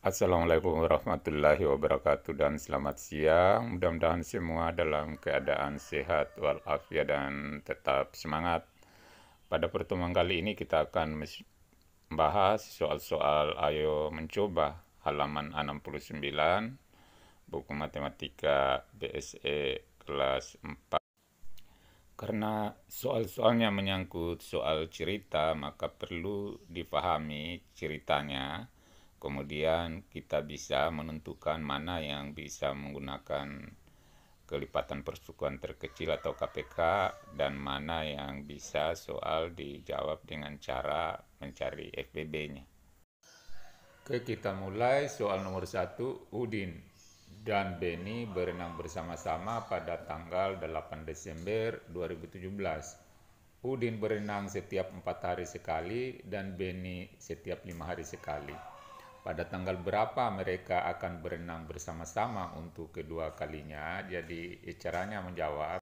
Assalamualaikum warahmatullahi wabarakatuh dan selamat siang. Mudah-mudahan semua dalam keadaan sehat walafiat dan tetap semangat. Pada pertemuan kali ini kita akan membahas soal-soal ayo mencoba halaman 69 buku matematika BSE kelas 4. Karena soal-soalnya menyangkut soal cerita, maka perlu dipahami ceritanya Kemudian kita bisa menentukan mana yang bisa menggunakan kelipatan persukuan terkecil atau KPK dan mana yang bisa soal dijawab dengan cara mencari FBB-nya. Oke, kita mulai soal nomor satu Udin dan Beni berenang bersama-sama pada tanggal 8 Desember 2017. Udin berenang setiap empat hari sekali dan Beni setiap lima hari sekali pada tanggal berapa mereka akan berenang bersama-sama untuk kedua kalinya. Jadi caranya menjawab.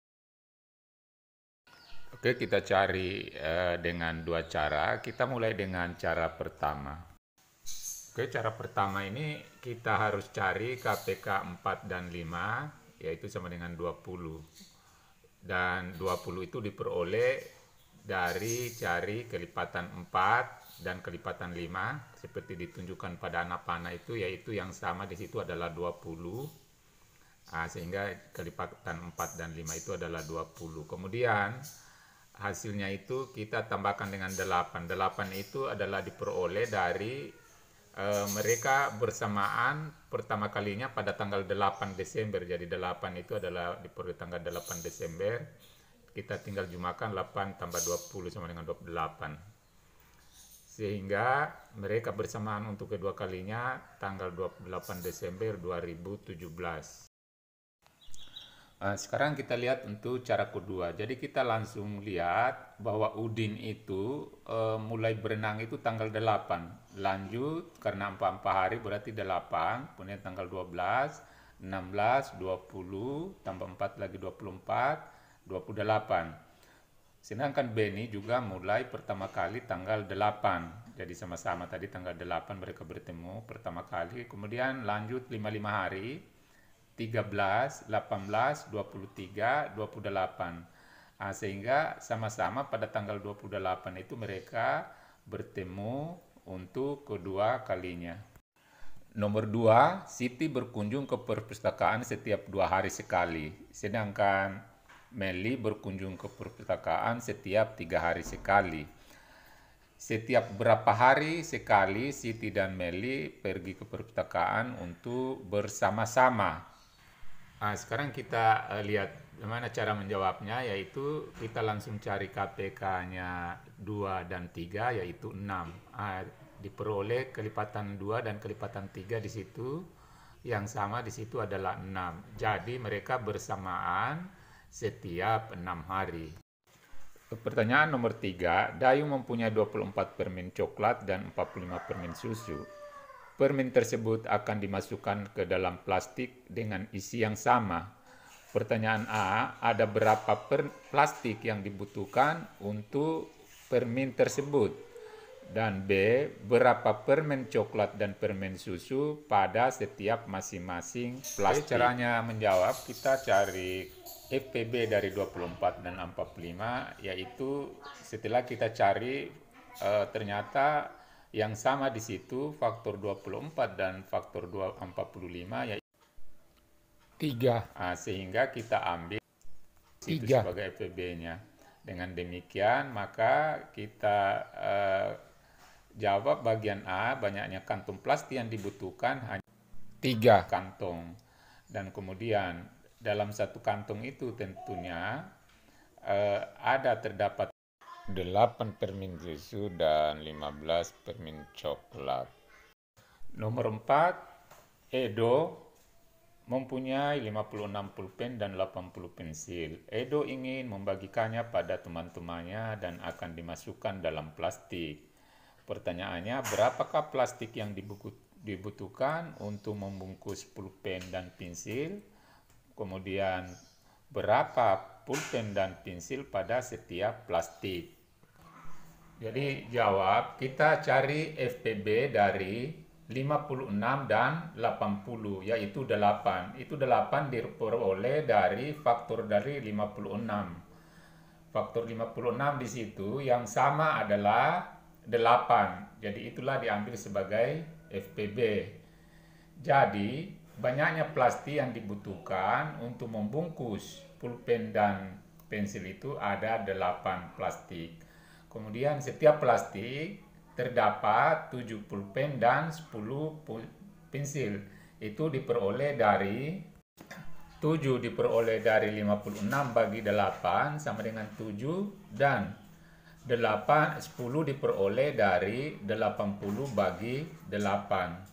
Oke, kita cari eh, dengan dua cara. Kita mulai dengan cara pertama. Oke, cara pertama ini kita harus cari KPK 4 dan 5, yaitu sama dengan 20. Dan 20 itu diperoleh dari cari kelipatan 4 dan kelipatan 5 seperti ditunjukkan pada anak panah itu yaitu yang sama di situ adalah 20 Nah, sehingga kelipatan 4 dan 5 itu adalah 20 kemudian hasilnya itu kita tambahkan dengan 8 8 itu adalah diperoleh dari e, mereka bersamaan pertama kalinya pada tanggal 8 Desember jadi 8 itu adalah diperoleh tanggal 8 Desember kita tinggal jumlahkan 8 tambah 20 sama dengan 28 sehingga mereka bersamaan untuk kedua kalinya tanggal 28 Desember 2017 eh, sekarang kita lihat untuk cara kedua jadi kita langsung lihat bahwa Udin itu e, mulai berenang itu tanggal 8 lanjut karena 4-4 hari berarti 8 kemudian tanggal 12 16 20 tambah 4 lagi 24 28. Sedangkan Benny juga mulai pertama kali tanggal 8. Jadi sama-sama tadi tanggal 8 mereka bertemu pertama kali. Kemudian lanjut 55 hari. 13, 18, 23, 28. Nah, sehingga sama-sama pada tanggal 28 itu mereka bertemu untuk kedua kalinya. Nomor 2, Siti berkunjung ke perpustakaan setiap dua hari sekali. Sedangkan Meli berkunjung ke perpustakaan setiap tiga hari sekali. Setiap berapa hari sekali Siti dan Meli pergi ke perpustakaan untuk bersama-sama. Nah, sekarang kita eh, lihat bagaimana cara menjawabnya yaitu kita langsung cari KPK-nya 2 dan 3 yaitu 6. Nah, diperoleh kelipatan 2 dan kelipatan 3 di situ yang sama di situ adalah 6. Jadi mereka bersamaan setiap enam hari. Pertanyaan nomor tiga, Dayu mempunyai 24 permen coklat dan 45 permen susu. Permen tersebut akan dimasukkan ke dalam plastik dengan isi yang sama. Pertanyaan A, ada berapa per plastik yang dibutuhkan untuk permen tersebut? dan B. Berapa permen coklat dan permen susu pada setiap masing-masing plastik? Jadi caranya menjawab, kita cari FPB dari 24 dan 45, yaitu setelah kita cari e, ternyata yang sama di situ faktor 24 dan faktor 245 yaitu 3. Nah, sehingga kita ambil tiga sebagai FPB-nya. Dengan demikian, maka kita e, Jawab bagian A, banyaknya kantung plastik yang dibutuhkan hanya tiga kantong. Dan kemudian dalam satu kantung itu tentunya eh, ada terdapat 8 permen susu dan 15 permen coklat. Nomor 4, Edo mempunyai 56 pulpen dan 80 pensil. Edo ingin membagikannya pada teman-temannya dan akan dimasukkan dalam plastik. Pertanyaannya, berapakah plastik yang dibutuhkan untuk membungkus pulpen dan pensil? Kemudian, berapa pulpen dan pensil pada setiap plastik? Jadi jawab, kita cari FPB dari 56 dan 80, yaitu 8. Itu 8 diperoleh dari faktor dari 56. Faktor 56 di situ yang sama adalah 8. Jadi itulah diambil sebagai FPB. Jadi banyaknya plastik yang dibutuhkan untuk membungkus pulpen dan pensil itu ada 8 plastik. Kemudian setiap plastik terdapat 7 pulpen dan 10 pensil. Itu diperoleh dari 7 diperoleh dari 56 bagi 8 sama dengan 7 dan 8 10 diperoleh dari 80 bagi 8.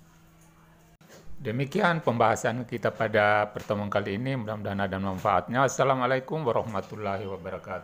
Demikian pembahasan kita pada pertemuan kali ini. Mudah-mudahan ada manfaatnya. Assalamualaikum warahmatullahi wabarakatuh.